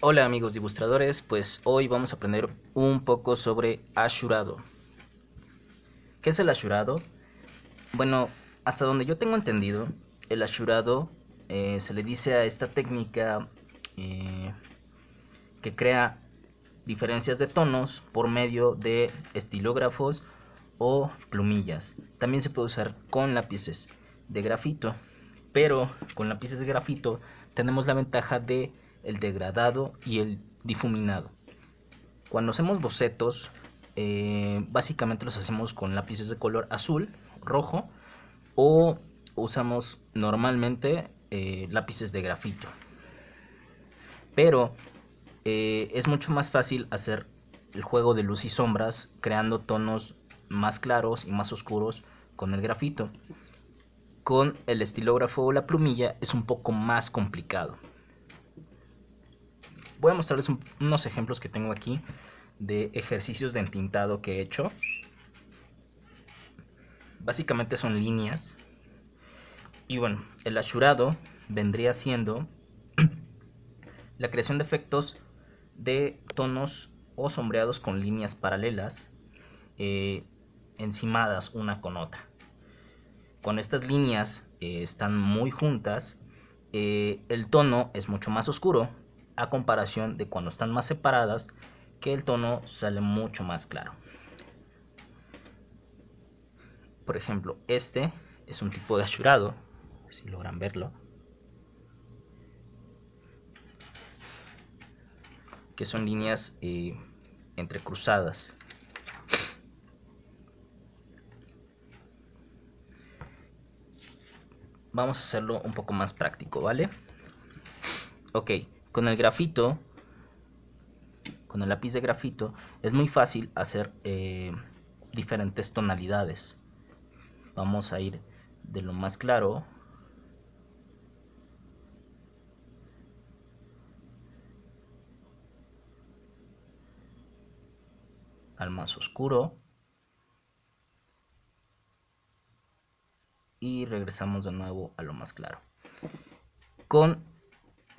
Hola amigos ilustradores, pues hoy vamos a aprender un poco sobre Ashurado. ¿Qué es el Ashurado? Bueno, hasta donde yo tengo entendido, el Ashurado eh, se le dice a esta técnica eh, que crea diferencias de tonos por medio de estilógrafos o plumillas. También se puede usar con lápices de grafito, pero con lápices de grafito tenemos la ventaja de el degradado y el difuminado. Cuando hacemos bocetos, eh, básicamente los hacemos con lápices de color azul, rojo o usamos normalmente eh, lápices de grafito. Pero eh, es mucho más fácil hacer el juego de luz y sombras creando tonos más claros y más oscuros con el grafito. Con el estilógrafo o la plumilla es un poco más complicado voy a mostrarles unos ejemplos que tengo aquí de ejercicios de entintado que he hecho. Básicamente son líneas. Y bueno, el achurado vendría siendo la creación de efectos de tonos o sombreados con líneas paralelas eh, encimadas una con otra. Con estas líneas eh, están muy juntas, eh, el tono es mucho más oscuro a comparación de cuando están más separadas que el tono sale mucho más claro. Por ejemplo, este es un tipo de asurado, si logran verlo, que son líneas eh, entrecruzadas. Vamos a hacerlo un poco más práctico, ¿vale? Ok con el grafito, con el lápiz de grafito, es muy fácil hacer eh, diferentes tonalidades. Vamos a ir de lo más claro al más oscuro y regresamos de nuevo a lo más claro con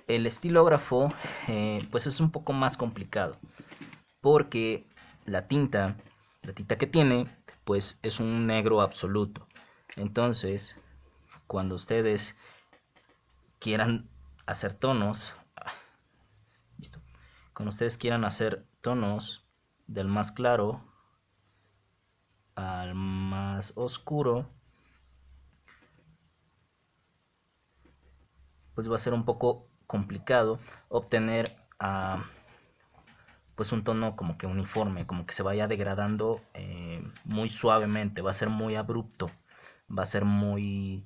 el estilógrafo eh, pues es un poco más complicado porque la tinta, la tinta que tiene pues es un negro absoluto. Entonces, cuando ustedes quieran hacer tonos, ah, listo, cuando ustedes quieran hacer tonos del más claro al más oscuro, pues va a ser un poco complicado obtener ah, pues un tono como que uniforme, como que se vaya degradando eh, muy suavemente, va a ser muy abrupto, va a ser muy,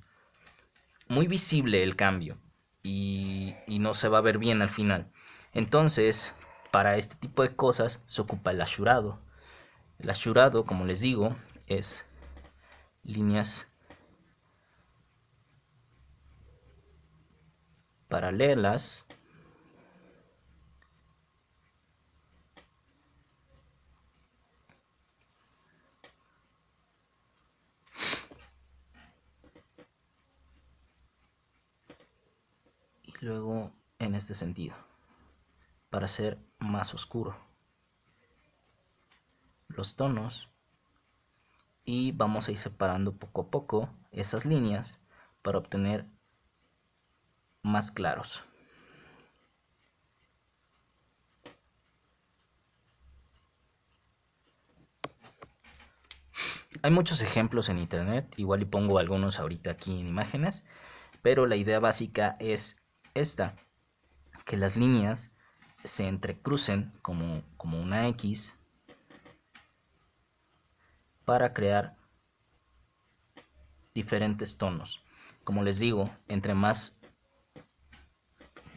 muy visible el cambio y, y no se va a ver bien al final. Entonces, para este tipo de cosas se ocupa el asurado. El asurado, como les digo, es líneas paralelas y luego en este sentido para ser más oscuro los tonos y vamos a ir separando poco a poco esas líneas para obtener más claros. Hay muchos ejemplos en internet, igual y pongo algunos ahorita aquí en imágenes, pero la idea básica es esta, que las líneas se entrecrucen como, como una X para crear diferentes tonos. Como les digo, entre más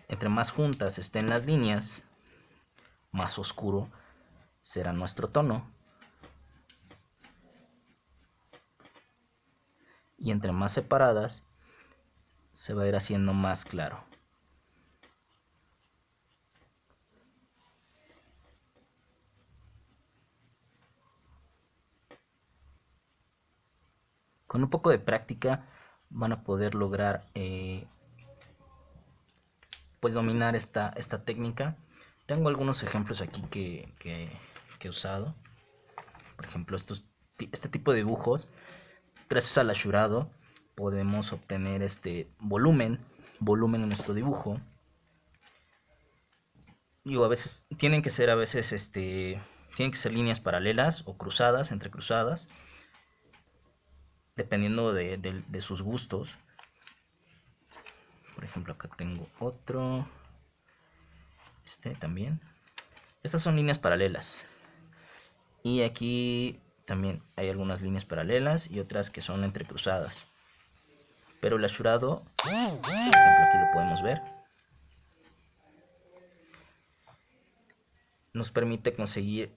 entre más juntas estén las líneas, más oscuro será nuestro tono. Y entre más separadas, se va a ir haciendo más claro. Con un poco de práctica van a poder lograr eh, pues dominar esta, esta técnica. Tengo algunos ejemplos aquí que, he usado. Por ejemplo, este tipo de dibujos, gracias al asurado, podemos obtener este volumen, volumen en nuestro dibujo. Digo, a veces tienen que ser a veces este tienen que ser líneas paralelas o cruzadas, entrecruzadas, dependiendo de sus gustos. Por ejemplo, acá tengo otro. Este también. Estas son líneas paralelas. Y aquí también hay algunas líneas paralelas y otras que son entrecruzadas. Pero el asurado, por ejemplo, aquí lo podemos ver. Nos permite conseguir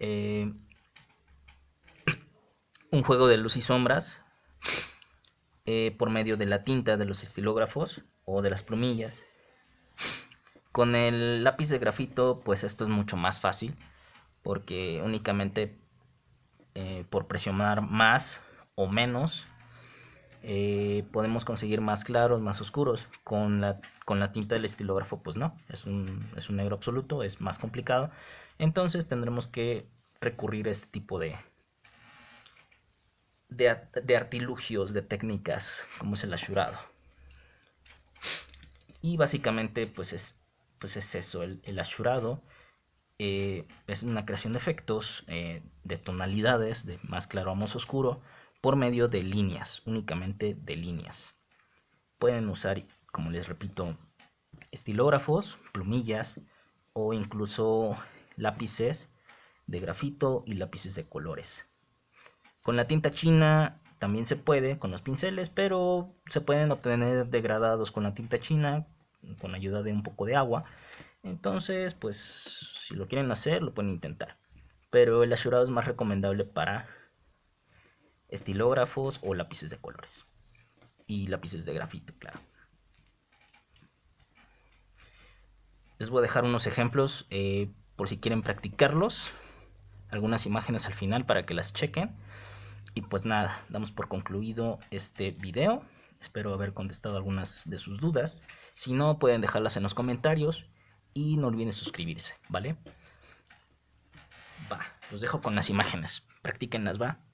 eh, un juego de luz y sombras eh, por medio de la tinta de los estilógrafos o de las plumillas. Con el lápiz de grafito, pues esto es mucho más fácil, porque únicamente eh, por presionar más o menos, eh, podemos conseguir más claros, más oscuros. Con la, con la tinta del estilógrafo, pues no, es un negro absoluto, es más complicado. Entonces tendremos que recurrir a este tipo de, de, artilugios, de técnicas, como es el ashurado. Y básicamente, pues es, pues eso, el, el ashurado eh, es una creación de efectos, eh, de tonalidades, de más claro a más oscuro, por medio de líneas, únicamente de líneas. Pueden usar, como les repito, estilógrafos, plumillas o incluso lápices de grafito y lápices de colores. Con la tinta china también se puede, con los pinceles, pero se pueden obtener degradados con la tinta china, con ayuda de un poco de agua. Entonces, pues si lo quieren hacer, lo pueden intentar. Pero el asurado es más recomendable para estilógrafos o lápices de colores. Y lápices de grafito, claro. Les voy a dejar unos ejemplos eh, por si quieren practicarlos. Algunas imágenes al final para que las chequen. Y pues nada, damos por concluido este video. Espero haber contestado algunas de sus dudas. Si no, pueden dejarlas en los comentarios. Y no olviden suscribirse, ¿vale? Va, los dejo con las imágenes. Practíquenlas, va.